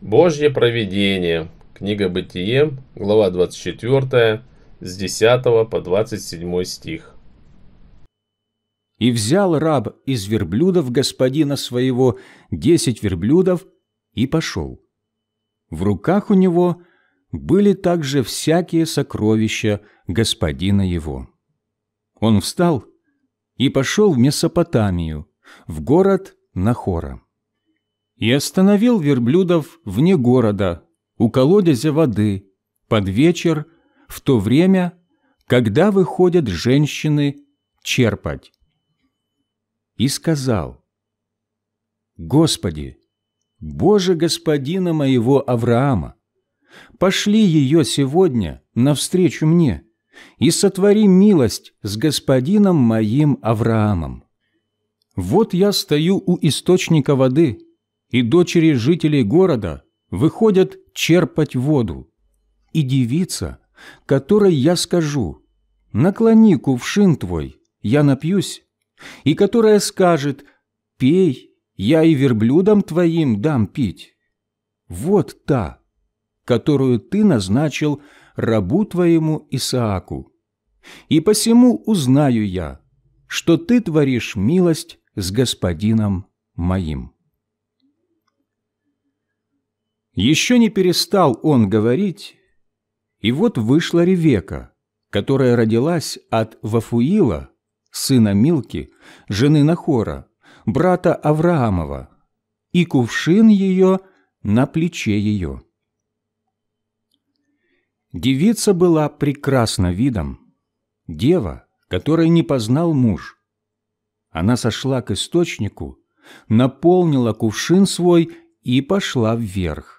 Божье провидение. Книга Бытие, глава 24, с 10 по 27 стих. «И взял раб из верблюдов господина своего десять верблюдов и пошел. В руках у него были также всякие сокровища господина его. Он встал и пошел в Месопотамию, в город Нахора и остановил верблюдов вне города, у колодезя воды, под вечер, в то время, когда выходят женщины черпать. И сказал, «Господи, Боже господина моего Авраама, пошли ее сегодня навстречу мне и сотвори милость с господином моим Авраамом. Вот я стою у источника воды» и дочери жителей города выходят черпать воду. И девица, которой я скажу, наклони кувшин твой, я напьюсь, и которая скажет, пей, я и верблюдам твоим дам пить. Вот та, которую ты назначил рабу твоему Исааку. И посему узнаю я, что ты творишь милость с господином моим». Еще не перестал он говорить, и вот вышла Ревека, которая родилась от Вафуила, сына Милки, жены Нахора, брата Авраамова, и кувшин ее на плече ее. Девица была прекрасна видом, дева, которой не познал муж. Она сошла к источнику, наполнила кувшин свой и пошла вверх.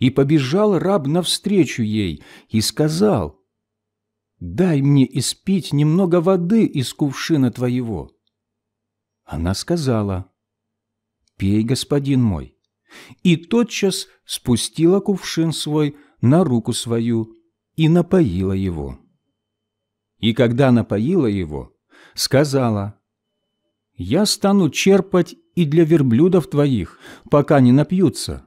И побежал раб навстречу ей и сказал, «Дай мне испить немного воды из кувшина твоего». Она сказала, «Пей, господин мой». И тотчас спустила кувшин свой на руку свою и напоила его. И когда напоила его, сказала, «Я стану черпать и для верблюдов твоих, пока не напьются»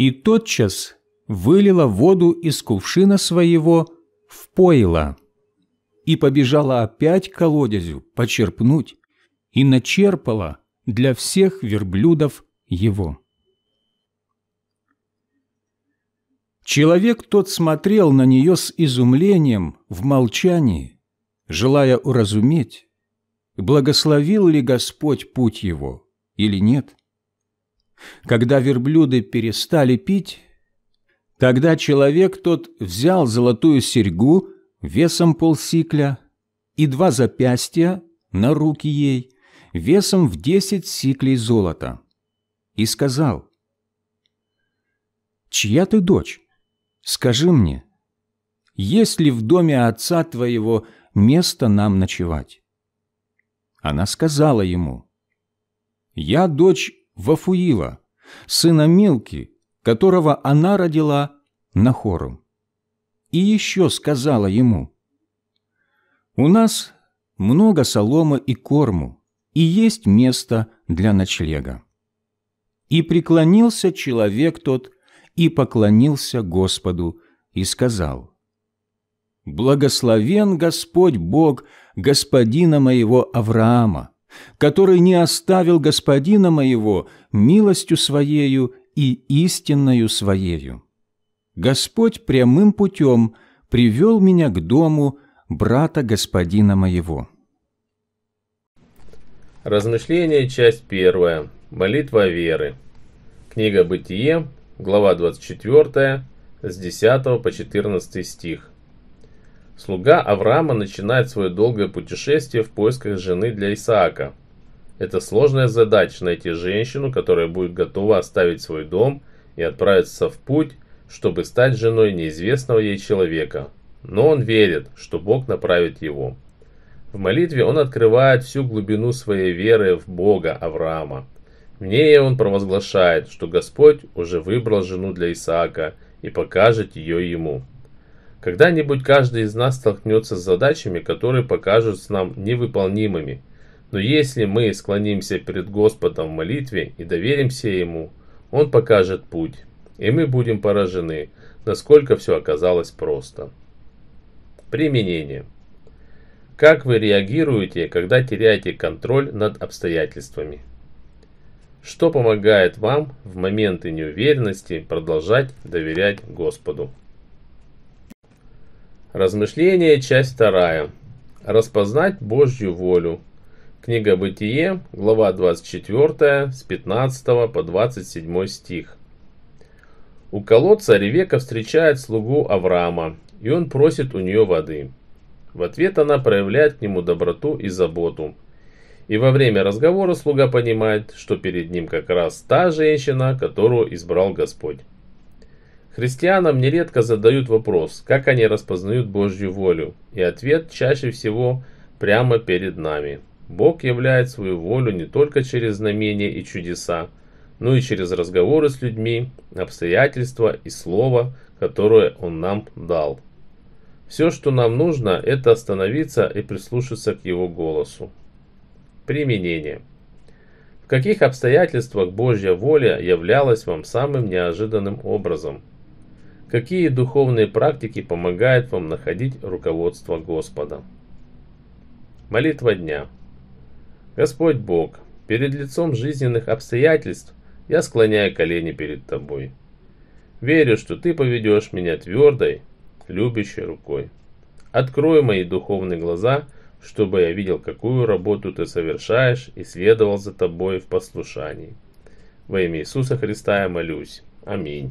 и тотчас вылила воду из кувшина своего в пойло и побежала опять к колодезю почерпнуть и начерпала для всех верблюдов его. Человек тот смотрел на нее с изумлением в молчании, желая уразуметь, благословил ли Господь путь его или нет. Когда верблюды перестали пить, тогда человек тот взял золотую серьгу весом полсикля и два запястья на руки ей весом в десять сиклей золота и сказал, «Чья ты дочь? Скажи мне, есть ли в доме отца твоего место нам ночевать?» Она сказала ему, «Я дочь Вафуила, сына Милки, которого она родила на хору, И еще сказала ему, «У нас много соломы и корму, и есть место для ночлега». И преклонился человек тот, и поклонился Господу, и сказал, «Благословен Господь Бог господина моего Авраама, который не оставил господина моего милостью своею и истинною своею. Господь прямым путем привел меня к дому брата господина моего». Размышление, часть первая. Молитва веры. Книга «Бытие», глава 24, с 10 по 14 стих. Слуга Авраама начинает свое долгое путешествие в поисках жены для Исаака. Это сложная задача найти женщину, которая будет готова оставить свой дом и отправиться в путь, чтобы стать женой неизвестного ей человека. Но он верит, что Бог направит его. В молитве он открывает всю глубину своей веры в Бога Авраама. В ней он провозглашает, что Господь уже выбрал жену для Исаака и покажет ее ему. Когда-нибудь каждый из нас столкнется с задачами, которые покажутся нам невыполнимыми. Но если мы склонимся перед Господом в молитве и доверимся Ему, Он покажет путь. И мы будем поражены, насколько все оказалось просто. Применение. Как вы реагируете, когда теряете контроль над обстоятельствами? Что помогает вам в моменты неуверенности продолжать доверять Господу? Размышление, часть вторая. Распознать Божью волю. Книга Бытие, глава 24, с 15 по 27 стих. У колодца Ревека встречает слугу Авраама, и он просит у нее воды. В ответ она проявляет к нему доброту и заботу. И во время разговора слуга понимает, что перед ним как раз та женщина, которую избрал Господь. Христианам нередко задают вопрос, как они распознают Божью волю, и ответ чаще всего прямо перед нами. Бог являет свою волю не только через знамения и чудеса, но и через разговоры с людьми, обстоятельства и слово, которое Он нам дал. Все, что нам нужно, это остановиться и прислушаться к Его голосу. Применение. В каких обстоятельствах Божья воля являлась вам самым неожиданным образом – Какие духовные практики помогают вам находить руководство Господа? Молитва дня. Господь Бог, перед лицом жизненных обстоятельств я склоняю колени перед Тобой. Верю, что Ты поведешь меня твердой, любящей рукой. Открой мои духовные глаза, чтобы я видел, какую работу Ты совершаешь и следовал за Тобой в послушании. Во имя Иисуса Христа я молюсь. Аминь.